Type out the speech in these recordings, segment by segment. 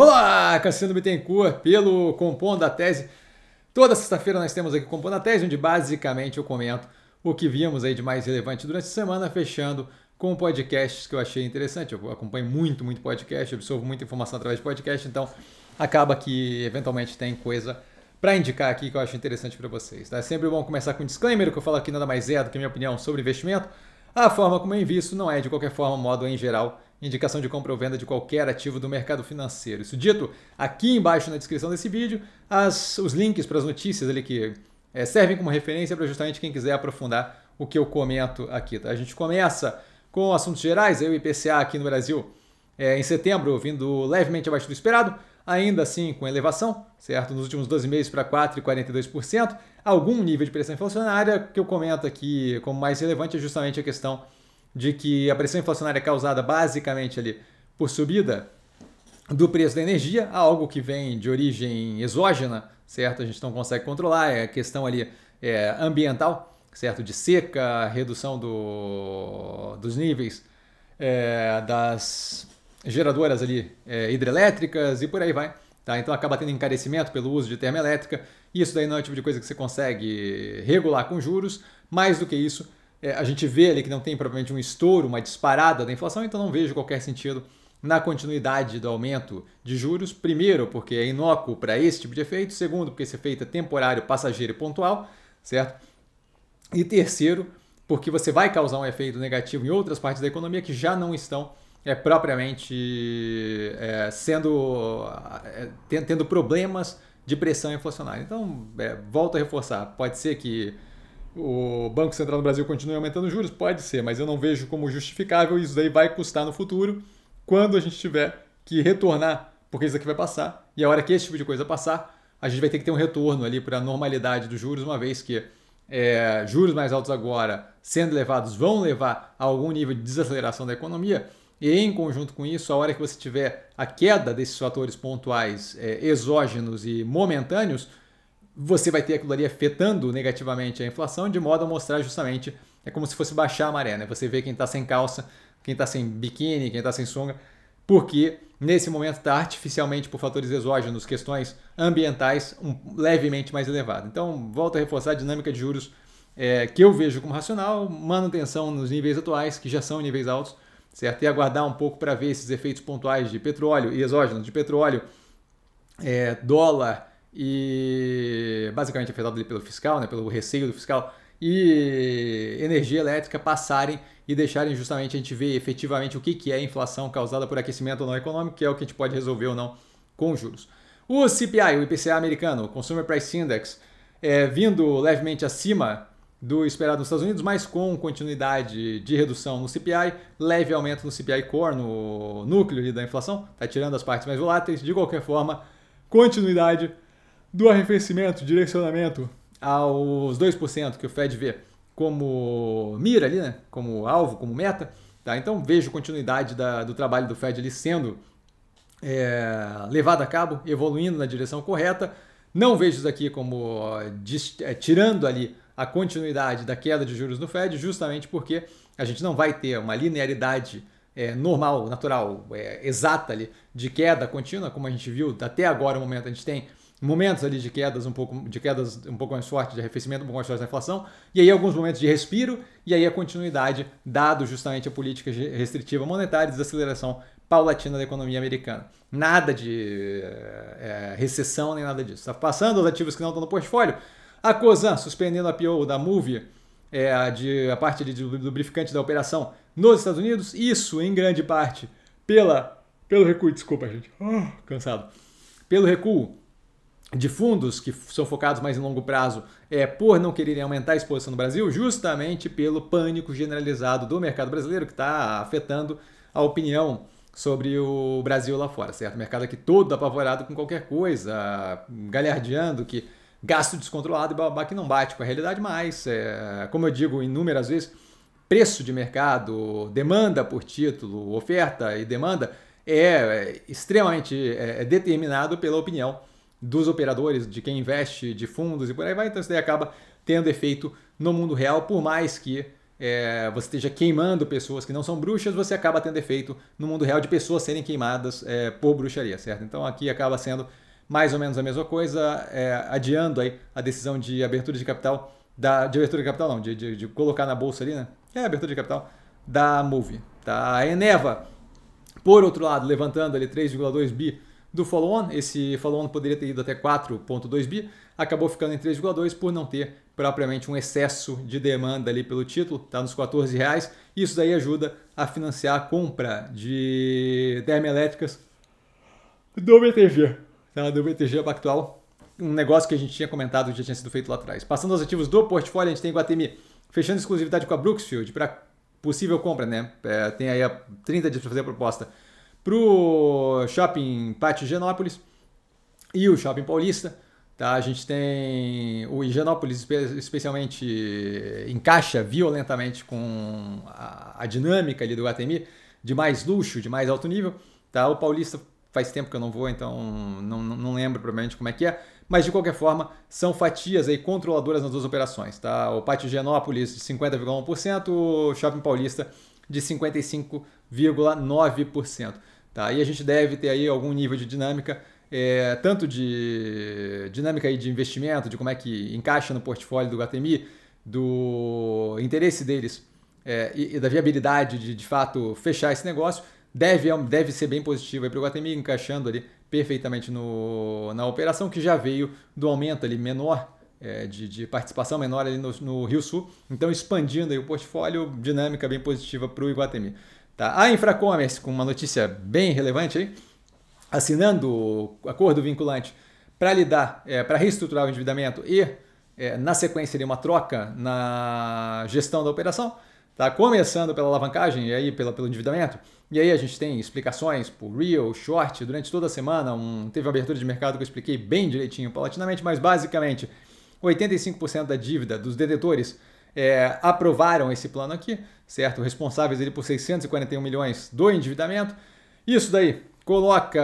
Olá, Cassiano Bittencourt, pelo Compondo a Tese. Toda sexta-feira nós temos aqui Compondo a Tese, onde basicamente eu comento o que vimos aí de mais relevante durante a semana, fechando com podcasts que eu achei interessante. Eu acompanho muito, muito podcast, absorvo muita informação através de podcast, então acaba que eventualmente tem coisa para indicar aqui que eu acho interessante para vocês. Tá? É sempre bom começar com um disclaimer, o que eu falo aqui nada mais é do que minha opinião sobre investimento. A forma como eu invisto não é de qualquer forma, modo em geral, indicação de compra ou venda de qualquer ativo do mercado financeiro. Isso dito, aqui embaixo na descrição desse vídeo, as, os links para as notícias ali que é, servem como referência para justamente quem quiser aprofundar o que eu comento aqui. Tá? A gente começa com assuntos gerais, o IPCA aqui no Brasil é, em setembro vindo levemente abaixo do esperado, ainda assim com elevação, certo? Nos últimos 12 meses para 4,42%. Algum nível de pressão inflacionária que eu comento aqui como mais relevante é justamente a questão de que a pressão inflacionária é causada basicamente ali por subida do preço da energia, algo que vem de origem exógena, certo? A gente não consegue controlar, é questão ali é, ambiental, certo? De seca, redução do, dos níveis é, das geradoras ali é, hidrelétricas e por aí vai. Tá? Então acaba tendo encarecimento pelo uso de termoelétrica. Isso daí não é o tipo de coisa que você consegue regular com juros. Mais do que isso, é, a gente vê ali que não tem provavelmente um estouro, uma disparada da inflação, então não vejo qualquer sentido na continuidade do aumento de juros, primeiro, porque é inócuo para esse tipo de efeito, segundo, porque esse efeito é temporário, passageiro e pontual, certo? E terceiro, porque você vai causar um efeito negativo em outras partes da economia que já não estão é, propriamente é, sendo é, tendo problemas de pressão inflacionária. Então, é, volto a reforçar, pode ser que o Banco Central do Brasil continue aumentando juros? Pode ser, mas eu não vejo como justificável. Isso daí vai custar no futuro, quando a gente tiver que retornar, porque isso aqui vai passar. E a hora que esse tipo de coisa passar, a gente vai ter que ter um retorno ali para a normalidade dos juros, uma vez que é, juros mais altos agora sendo levados vão levar a algum nível de desaceleração da economia. E em conjunto com isso, a hora que você tiver a queda desses fatores pontuais é, exógenos e momentâneos, você vai ter aquilo ali afetando negativamente a inflação, de modo a mostrar justamente, é como se fosse baixar a maré, né? Você vê quem está sem calça, quem está sem biquíni, quem está sem sunga, porque nesse momento está artificialmente, por fatores exógenos, questões ambientais, um, levemente mais elevado. Então, volto a reforçar a dinâmica de juros é, que eu vejo como racional, manutenção nos níveis atuais, que já são níveis altos, certo? E aguardar um pouco para ver esses efeitos pontuais de petróleo e exógenos de petróleo, é, dólar, e basicamente é afetado pelo fiscal, né, pelo receio do fiscal, e energia elétrica passarem e deixarem justamente a gente ver efetivamente o que, que é a inflação causada por aquecimento ou não econômico, que é o que a gente pode resolver ou não com juros. O CPI, o IPCA americano, o Consumer Price Index, é, vindo levemente acima do esperado nos Estados Unidos, mas com continuidade de redução no CPI, leve aumento no CPI Core, no núcleo da inflação, está tirando as partes mais voláteis, de qualquer forma, continuidade do arrefecimento, direcionamento aos 2% que o Fed vê como mira ali, né? como alvo, como meta. Tá? Então vejo continuidade da, do trabalho do Fed ali sendo é, levado a cabo, evoluindo na direção correta. Não vejo isso aqui como é, tirando ali a continuidade da queda de juros do Fed, justamente porque a gente não vai ter uma linearidade é, normal, natural, é, exata ali de queda contínua, como a gente viu até agora o momento a gente tem momentos ali de quedas um pouco de quedas um pouco mais fortes, de arrefecimento um pouco mais forte da inflação, e aí alguns momentos de respiro, e aí a continuidade, dado justamente a política restritiva monetária e desaceleração paulatina da economia americana. Nada de é, recessão nem nada disso. Está passando os ativos que não estão no portfólio. A Cosan suspendendo a PO da Movie, é, de, a parte de lubrificante da operação nos Estados Unidos, isso em grande parte pela, pelo recuo, desculpa gente, oh, cansado, pelo recuo de fundos que são focados mais em longo prazo é, por não quererem aumentar a exposição no Brasil, justamente pelo pânico generalizado do mercado brasileiro que está afetando a opinião sobre o Brasil lá fora, certo? O mercado aqui todo apavorado com qualquer coisa, galhardeando que gasto descontrolado e babá que não bate com a realidade mais. É, como eu digo inúmeras vezes, preço de mercado, demanda por título, oferta e demanda é, é extremamente é, é, determinado pela opinião dos operadores, de quem investe, de fundos e por aí vai. Então isso daí acaba tendo efeito no mundo real, por mais que é, você esteja queimando pessoas que não são bruxas, você acaba tendo efeito no mundo real de pessoas serem queimadas é, por bruxaria, certo? Então aqui acaba sendo mais ou menos a mesma coisa, é, adiando aí a decisão de abertura de capital, da, de abertura de capital não, de, de, de colocar na bolsa ali, né? É, abertura de capital da Move, tá? A Eneva, por outro lado, levantando ali 3,2 bi do follow-on. Esse follow-on poderia ter ido até 4,2 bi, acabou ficando em 3,2 por não ter propriamente um excesso de demanda ali pelo título, está nos 14 reais. Isso daí ajuda a financiar a compra de termoelétricas do BTG, tá? do BTG Pactual, um negócio que a gente tinha comentado já tinha sido feito lá atrás. Passando aos ativos do portfólio, a gente tem Guatemi fechando exclusividade com a Brookfield para possível compra, né? É, tem aí 30 dias para fazer a proposta Pro Shopping Pátio Genópolis e o Shopping Paulista, tá? A gente tem o Higienópolis especialmente encaixa violentamente com a, a dinâmica ali do Guatemi de mais luxo, de mais alto nível, tá? O Paulista faz tempo que eu não vou, então não, não lembro provavelmente como é que é, mas de qualquer forma são fatias aí controladoras nas duas operações, tá? O Pátio Genópolis de 50,1%, o Shopping Paulista de 55,9%. Tá? E a gente deve ter aí algum nível de dinâmica, é, tanto de dinâmica aí de investimento, de como é que encaixa no portfólio do Guatemi, do interesse deles é, e, e, da viabilidade de, de fato, fechar esse negócio, deve, é deve ser bem positivo para o Guatemi, encaixando ali perfeitamente no, na operação que já veio do aumento ali menor é, de, de, participação menor ali no, no Rio Sul. Então, expandindo aí o portfólio, dinâmica bem positiva para o Iguatemi. Tá? A Infracommerce, com uma notícia bem relevante aí, assinando o acordo vinculante para lidar, é, para reestruturar o endividamento e, é, na sequência, uma troca na gestão da operação, tá? começando pela alavancagem e aí pela, pelo endividamento. E aí a gente tem explicações por real, short, durante toda a semana, um, teve abertura de mercado que eu expliquei bem direitinho, paulatinamente, mas basicamente 85% da dívida dos detentores é, aprovaram esse plano aqui, certo? Responsáveis ele por 641 milhões do endividamento. Isso daí coloca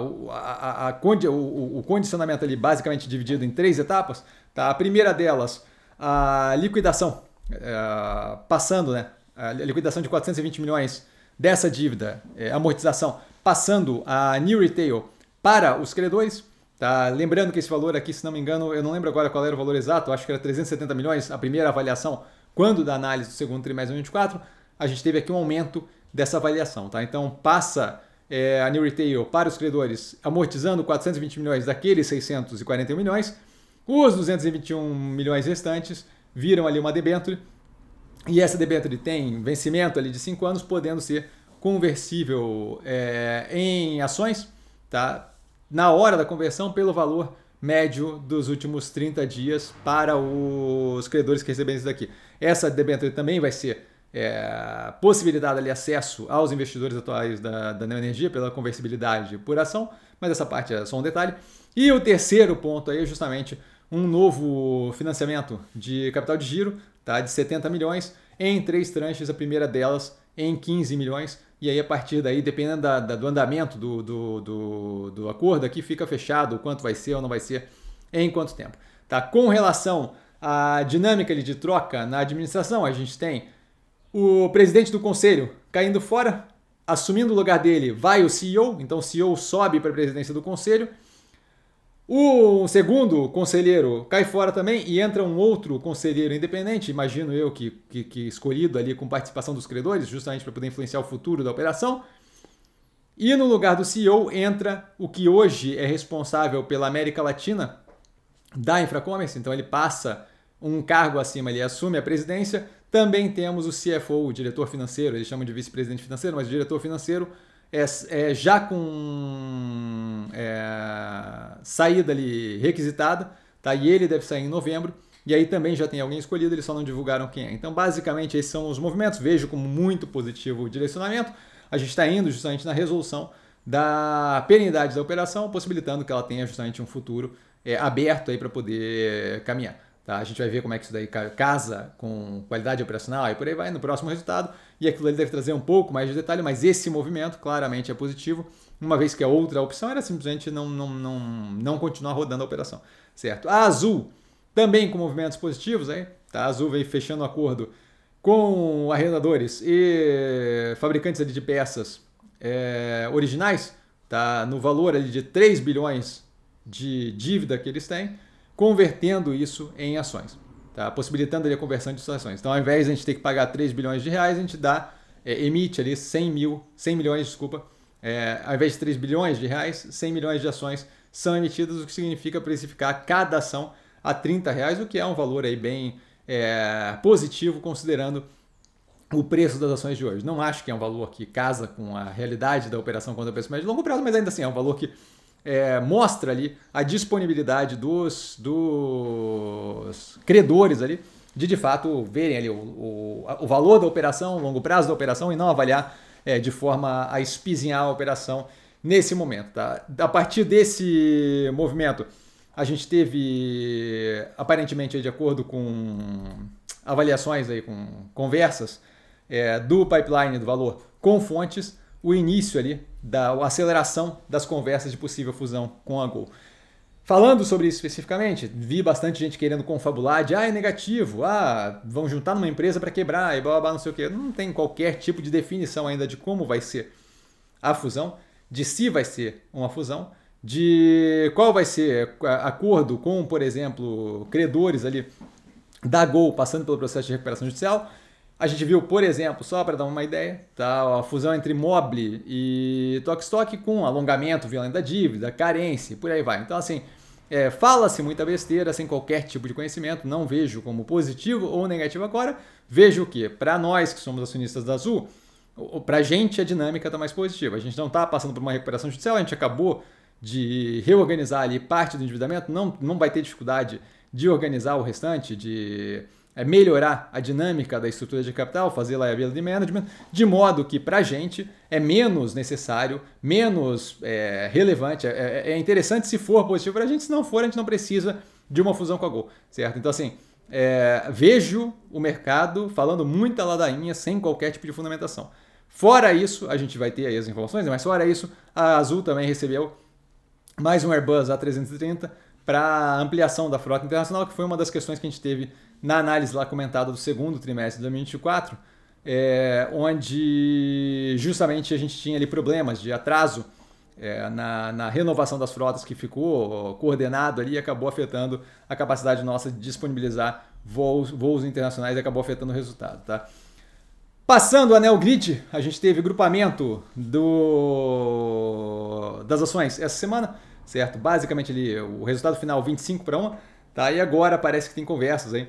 o, a, a, o, o condicionamento ali basicamente dividido em três etapas. Tá? A primeira delas, a liquidação, é, passando, né? A liquidação de 420 milhões dessa dívida, é, amortização, passando a New Retail para os credores. Tá? Lembrando que esse valor aqui, se não me engano, eu não lembro agora qual era o valor exato, acho que era 370 milhões, a primeira avaliação, quando da análise do segundo trimestre de 2024, a gente teve aqui um aumento dessa avaliação. Tá? Então passa é, a New Retail para os credores amortizando 420 milhões daqueles 641 milhões, os 221 milhões restantes viram ali uma debênture, e essa debênture tem vencimento ali de 5 anos, podendo ser conversível é, em ações, tá? na hora da conversão pelo valor médio dos últimos 30 dias para os credores que recebem isso daqui. Essa debênture também vai ser é, possibilidade ali acesso aos investidores atuais da, da Neoenergia pela conversibilidade por ação, mas essa parte é só um detalhe. E o terceiro ponto aí é justamente um novo financiamento de capital de giro, tá? De 70 milhões em três tranches, a primeira delas em 15 milhões. E aí, a partir daí, dependendo da, da, do andamento do, do, do, do acordo, aqui fica fechado o quanto vai ser ou não vai ser, em quanto tempo. Tá? Com relação à dinâmica de troca na administração, a gente tem o presidente do conselho caindo fora, assumindo o lugar dele vai o CEO, então o CEO sobe para a presidência do conselho o segundo conselheiro cai fora também e entra um outro conselheiro independente, imagino eu que, que, que escolhido ali com participação dos credores, justamente para poder influenciar o futuro da operação. E no lugar do CEO entra o que hoje é responsável pela América Latina da Infracommerce, então ele passa um cargo acima, ele assume a presidência. Também temos o CFO, o diretor financeiro, eles chamam de vice-presidente financeiro, mas o diretor financeiro é, é já com é, saída ali requisitada, tá? E ele deve sair em novembro. E aí também já tem alguém escolhido, eles só não divulgaram quem é. Então, basicamente, esses são os movimentos. Vejo como muito positivo o direcionamento. A gente está indo justamente na resolução da perenidade da operação, possibilitando que ela tenha justamente um futuro é, aberto aí para poder caminhar. Tá? A gente vai ver como é que isso daí casa com qualidade operacional e por aí vai no próximo resultado. E aquilo ali deve trazer um pouco mais de detalhe, mas esse movimento claramente é positivo, uma vez que a outra opção era simplesmente não, não, não, não continuar rodando a operação. Certo? A Azul, também com movimentos positivos, aí, tá? a Azul vem fechando acordo com arrendadores e fabricantes ali de peças é, originais, tá? no valor ali de 3 bilhões de dívida que eles têm convertendo isso em ações, tá? possibilitando ali a conversão de ações. Então, ao invés de a gente ter que pagar 3 bilhões de reais, a gente dá, é, emite ali 100 mil, 100 milhões, desculpa, é, ao invés de 3 bilhões de reais, 100 milhões de ações são emitidas, o que significa precificar cada ação a 30 reais, o que é um valor aí bem é, positivo considerando o preço das ações de hoje. Não acho que é um valor que casa com a realidade da operação quando o preço médio de longo prazo, mas ainda assim é um valor que é, mostra ali a disponibilidade dos, dos credores ali de de fato verem ali o, o, o valor da operação, o longo prazo da operação e não avaliar é, de forma a espizinhar a operação nesse momento. Tá? A partir desse movimento, a gente teve, aparentemente, de acordo com avaliações, aí, com conversas é, do pipeline do valor com fontes, o início ali da aceleração das conversas de possível fusão com a Gol. Falando sobre isso especificamente, vi bastante gente querendo confabular de ah, é negativo, ah, vão juntar numa empresa para quebrar e blá, blá blá não sei o quê. Não tem qualquer tipo de definição ainda de como vai ser a fusão, de se vai ser uma fusão, de qual vai ser acordo com, por exemplo, credores ali da Gol passando pelo processo de recuperação judicial a gente viu, por exemplo, só para dar uma ideia, tá? a fusão entre Mobile e Tokstok com alongamento violento da dívida, carência, por aí vai. Então, assim, é, fala-se muita besteira sem qualquer tipo de conhecimento, não vejo como positivo ou negativo agora. Vejo o quê Para nós que somos acionistas da Azul, para a gente a dinâmica está mais positiva. A gente não está passando por uma recuperação judicial, a gente acabou de reorganizar ali parte do endividamento, não, não vai ter dificuldade de organizar o restante, de é, melhorar a dinâmica da estrutura de capital, fazer liability management, de modo que para a gente é menos necessário, menos é, relevante, é, é, é interessante se for positivo para a gente, se não for, a gente não precisa de uma fusão com a Gol, certo? Então, assim, é, vejo o mercado falando muita ladainha sem qualquer tipo de fundamentação. Fora isso, a gente vai ter aí as informações, mas fora isso, a Azul também recebeu mais um Airbus A330, para ampliação da frota internacional, que foi uma das questões que a gente teve na análise lá comentada do segundo trimestre de 2024, é, onde justamente a gente tinha ali problemas de atraso é, na, na, renovação das frotas que ficou coordenado ali e acabou afetando a capacidade nossa de disponibilizar voos, voos internacionais e acabou afetando o resultado. Tá? Passando a Neo Grid, a gente teve grupamento do, das ações essa semana certo? Basicamente ali, o resultado final 25 para 1, tá? E agora parece que tem conversas, hein?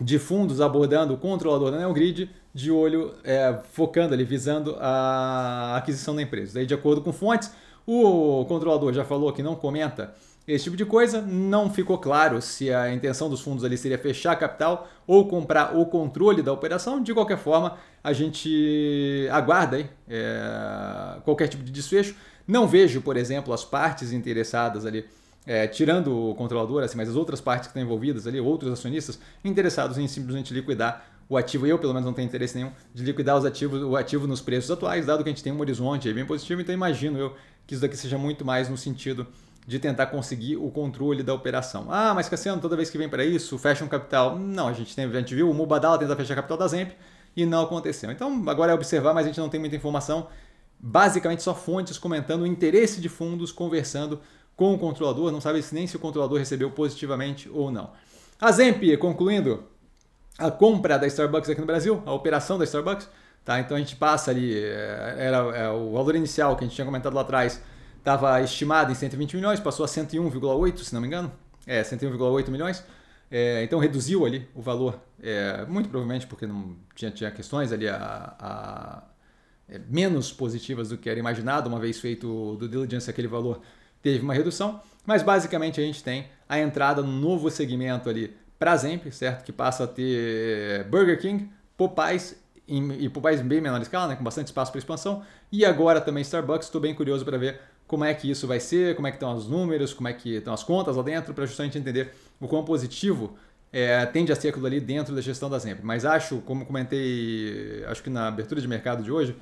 De fundos abordando o controlador da Neogrid, é de olho, é, focando ali, visando a aquisição da empresa. Daí, de acordo com fontes, o controlador já falou que não comenta esse tipo de coisa. Não ficou claro se a intenção dos fundos ali seria fechar a capital ou comprar o controle da operação. De qualquer forma, a gente aguarda hein, é, qualquer tipo de desfecho. Não vejo, por exemplo, as partes interessadas ali, é, tirando o controlador, assim, mas as outras partes que estão envolvidas ali, outros acionistas, interessados em simplesmente liquidar o ativo, eu pelo menos não tenho interesse nenhum de liquidar os ativos, o ativo nos preços atuais, dado que a gente tem um horizonte bem positivo, então imagino eu que isso daqui seja muito mais no sentido de tentar conseguir o controle da operação. Ah, mas Cassiano, toda vez que vem para isso, fecha um capital. Não, a gente, tem, a gente viu o Mubadala tentar fechar capital da Zemp e não aconteceu. Então agora é observar, mas a gente não tem muita informação basicamente só fontes comentando o interesse de fundos, conversando com o controlador, não sabe nem se o controlador recebeu positivamente ou não. A Zemp, concluindo a compra da Starbucks aqui no Brasil, a operação da Starbucks, tá? Então a gente passa ali, eh, era, era eh, o valor inicial que a gente tinha comentado lá atrás, estava estimado em 120 milhões, passou a 101,8, se não me engano, é 101,8 milhões. É, então reduziu ali o valor, é, muito provavelmente porque não tinha, tinha questões ali a, a é, menos positivas do que era imaginado, uma vez feito do diligence aquele valor teve uma redução, mas basicamente a gente tem a entrada num novo segmento ali para sempre, certo? Que passa a ter é, Burger King, Popeyes e Popeyes bem menor escala, né? com bastante espaço para expansão, e agora também Starbucks. Estou bem curioso para ver como é que isso vai ser, como é que estão os números, como é que estão as contas lá dentro, para justamente entender o quão positivo é, tende a ser aquilo ali dentro da gestão da Zemp. Mas acho, como comentei, acho que na abertura de mercado de hoje,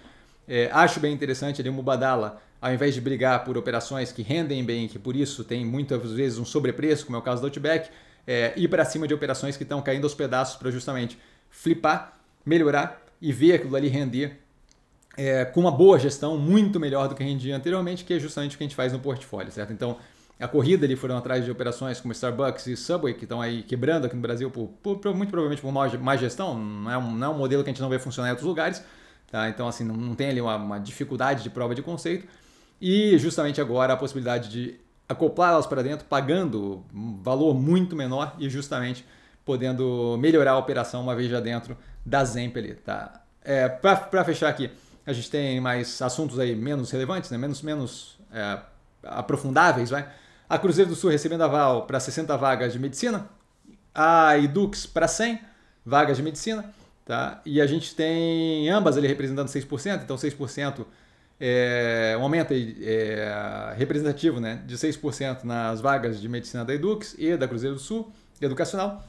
é, acho bem interessante ali o Mubadala, ao invés de brigar por operações que rendem bem, que por isso tem muitas vezes um sobrepreço, como é o caso do Outback, é, ir para cima de operações que estão caindo aos pedaços para justamente flipar, melhorar e ver aquilo ali render é, com uma boa gestão, muito melhor do que rendia anteriormente, que é justamente o que a gente faz no portfólio, certo? Então, a corrida ali foram atrás de operações como Starbucks e Subway, que estão aí quebrando aqui no Brasil, por, por muito provavelmente por má gestão, não é, um, não é um modelo que a gente não vê funcionar em outros lugares, Tá? Então, assim, não, não tem ali uma, uma dificuldade de prova de conceito. E justamente agora a possibilidade de acoplar elas para dentro, pagando um valor muito menor e justamente podendo melhorar a operação uma vez já dentro da Zempeli. Tá? É, para fechar aqui, a gente tem mais assuntos aí menos relevantes, né? menos, menos é, aprofundáveis. Vai? A Cruzeiro do Sul recebendo aval para 60 vagas de medicina, a Edux para 100 vagas de medicina, Tá? E a gente tem ambas ali representando 6%, então 6% é um aumento é, representativo né, de 6% nas vagas de medicina da Edux e da Cruzeiro do Sul, educacional.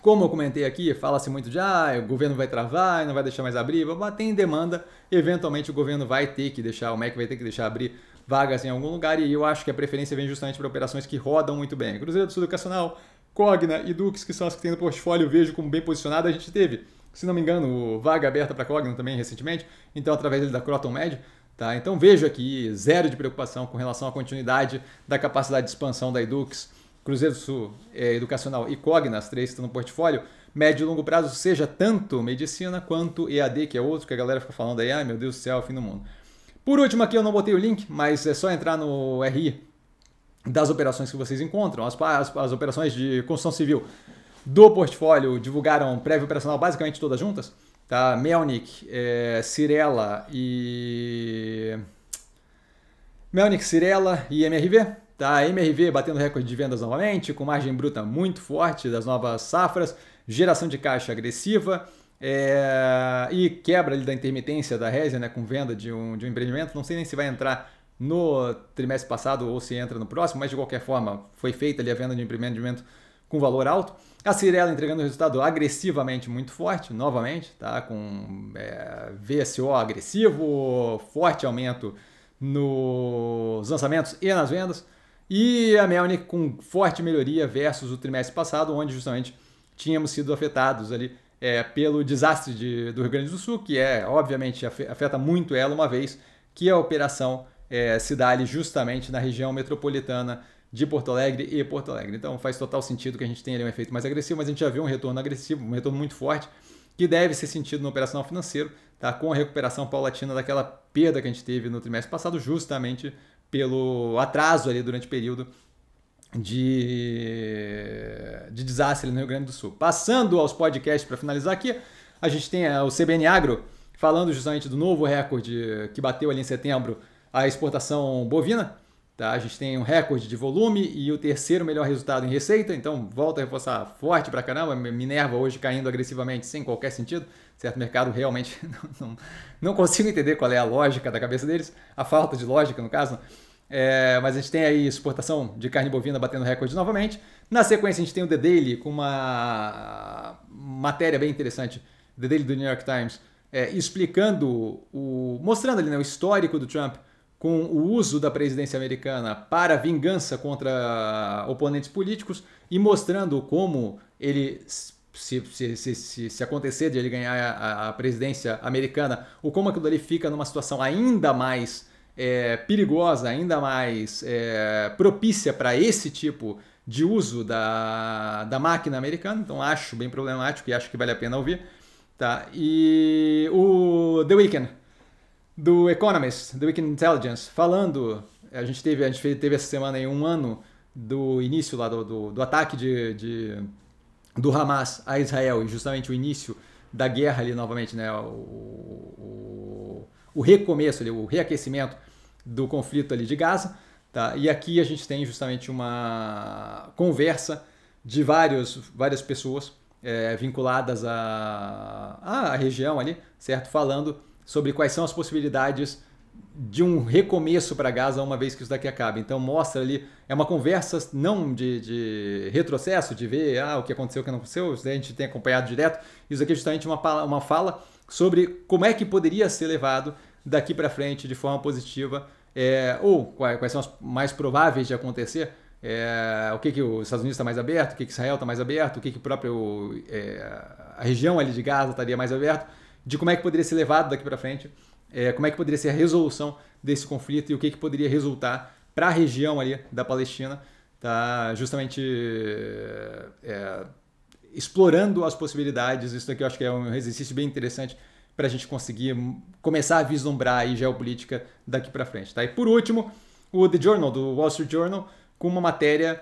Como eu comentei aqui, fala-se muito de ah, o governo vai travar, não vai deixar mais abrir, mas tem demanda, eventualmente o governo vai ter que deixar, o MEC vai ter que deixar abrir vagas em algum lugar, e eu acho que a preferência vem justamente para operações que rodam muito bem. Cruzeiro do Sul Educacional, Cogna e Dux, que são as que tem no portfólio, vejo como bem posicionada, a gente teve se não me engano, vaga é aberta para Cogna também recentemente, então através da Croton Med. Tá? Então vejo aqui zero de preocupação com relação à continuidade da capacidade de expansão da Edux, Cruzeiro do Sul é, Educacional e Cogna, as três que estão no portfólio, médio e longo prazo seja tanto medicina quanto EAD, que é outro que a galera fica falando aí, ai meu Deus do céu, fim do mundo. Por último aqui eu não botei o link, mas é só entrar no RI das operações que vocês encontram, as, as, as operações de construção civil do portfólio divulgaram prévio operacional basicamente todas juntas, tá? Melnick, é, Cirela e... Melnick, Cirela e MRV, tá? MRV batendo recorde de vendas novamente, com margem bruta muito forte das novas safras, geração de caixa agressiva, é, e quebra ali da intermitência da Resia, né, com venda de um, de um empreendimento. Não sei nem se vai entrar no trimestre passado ou se entra no próximo, mas de qualquer forma foi feita ali a venda de um empreendimento com valor alto. A Cirela entregando resultado agressivamente muito forte, novamente, tá? com é, VSO agressivo, forte aumento nos lançamentos e nas vendas. E a Melnick com forte melhoria versus o trimestre passado, onde justamente tínhamos sido afetados ali é, pelo desastre de, do Rio Grande do Sul, que é obviamente afeta muito ela, uma vez que a operação é, se dá ali justamente na região metropolitana de Porto Alegre e Porto Alegre. Então faz total sentido que a gente tenha ali um efeito mais agressivo, mas a gente já viu um retorno agressivo, um retorno muito forte, que deve ser sentido no operacional financeiro, tá? com a recuperação paulatina daquela perda que a gente teve no trimestre passado, justamente pelo atraso ali durante o período de, de desastre no Rio Grande do Sul. Passando aos podcasts para finalizar aqui, a gente tem eh, o CBN Agro falando justamente do novo recorde que bateu ali em setembro a exportação bovina. Tá? A gente tem um recorde de volume e o terceiro melhor resultado em receita, então volta a reforçar forte para caramba. Minerva hoje caindo agressivamente sem qualquer sentido, certo? mercado realmente não, não, não, consigo entender qual é a lógica da cabeça deles, a falta de lógica no caso. É, mas a gente tem aí exportação de carne bovina batendo recorde novamente. Na sequência, a gente tem o The Daily com uma matéria bem interessante, The Daily do New York Times, é, explicando, o, mostrando ali né, o histórico do Trump com o uso da presidência americana para vingança contra oponentes políticos e mostrando como ele, se, se, se, se acontecer de ele ganhar a, a, presidência americana, ou como aquilo ali fica numa situação ainda mais é, perigosa, ainda mais é, propícia para esse tipo de uso da, da máquina americana. Então acho bem problemático e acho que vale a pena ouvir. Tá? E o The Weeknd do Economist, do Weekend Intelligence, falando. A gente teve, a gente teve essa semana aí um ano do início lá do, do, do ataque de, de, do Hamas a Israel e justamente o início da guerra ali novamente, né? O, o, o recomeço ali, o reaquecimento do conflito ali de Gaza. Tá? E aqui a gente tem justamente uma conversa de vários, várias pessoas é, vinculadas à, à região ali, certo? Falando sobre quais são as possibilidades de um recomeço para Gaza uma vez que isso daqui acaba. Então mostra ali, é uma conversa não de, de, retrocesso, de ver ah, o que aconteceu, o que não aconteceu, isso a gente tem acompanhado direto. Isso aqui é justamente uma, uma fala sobre como é que poderia ser levado daqui para frente de forma positiva é, ou quais são as mais prováveis de acontecer. É, o que, que os Estados Unidos está mais aberto, o que, que Israel está mais aberto, o que, que próprio, é, a região ali de Gaza estaria mais aberto de como é que poderia ser levado daqui para frente, é, como é que poderia ser a resolução desse conflito e o que, que poderia resultar para a região ali da Palestina, tá justamente é, explorando as possibilidades. Isso aqui eu acho que é um exercício bem interessante para a gente conseguir começar a vislumbrar aí geopolítica daqui para frente. Tá? E por último, o The Journal, do Wall Street Journal, com uma matéria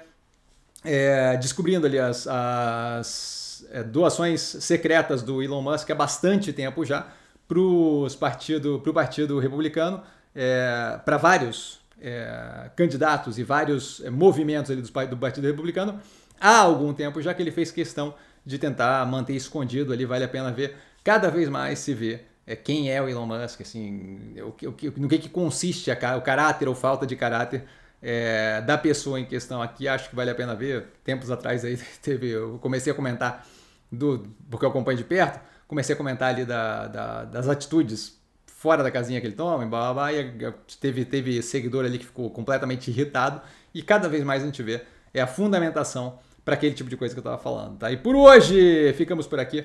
é, descobrindo ali as, as é, doações secretas do Elon Musk há bastante tempo já para o partido, partido Republicano, é, para vários é, candidatos e vários é, movimentos ali do, do Partido Republicano, há algum tempo já que ele fez questão de tentar manter escondido ali, vale a pena ver. Cada vez mais se vê é, quem é o Elon Musk, assim, é, o, que, o, no que, que consiste a, o caráter ou falta de caráter é, da pessoa em questão aqui, acho que vale a pena ver. Tempos atrás aí teve, eu comecei a comentar do, porque eu acompanho de perto, comecei a comentar ali da, da, das atitudes fora da casinha que ele toma, e, blá, blá, blá, e teve, teve seguidor ali que ficou completamente irritado, e cada vez mais a gente vê é a fundamentação para aquele tipo de coisa que eu estava falando. Tá? E por hoje, ficamos por aqui.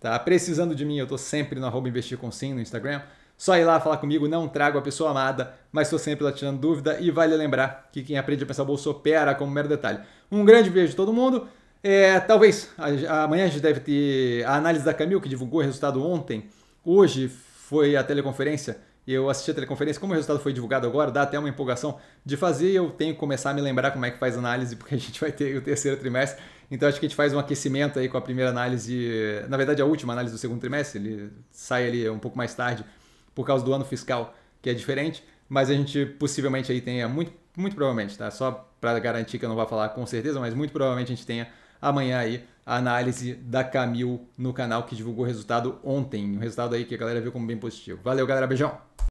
Tá? Precisando de mim, eu estou sempre no arroba investir com sim no Instagram. Só ir lá falar comigo, não trago a pessoa amada, mas estou sempre lá tirando dúvida. E vale lembrar que quem aprende a pensar bolso opera como um mero detalhe. Um grande beijo a todo mundo. É, talvez. Amanhã a gente deve ter a análise da Camil, que divulgou o resultado ontem. Hoje foi a teleconferência. Eu assisti a teleconferência. Como o resultado foi divulgado agora, dá até uma empolgação de fazer. Eu tenho que começar a me lembrar como é que faz análise, porque a gente vai ter o terceiro trimestre. Então acho que a gente faz um aquecimento aí com a primeira análise. Na verdade, a última análise do segundo trimestre. Ele sai ali um pouco mais tarde, por causa do ano fiscal, que é diferente. Mas a gente possivelmente aí tenha, muito, muito provavelmente, tá? Só para garantir que eu não vou falar com certeza, mas muito provavelmente a gente tenha amanhã aí a análise da Camil no canal que divulgou o resultado ontem. Um resultado aí que a galera viu como bem positivo. Valeu, galera. Beijão!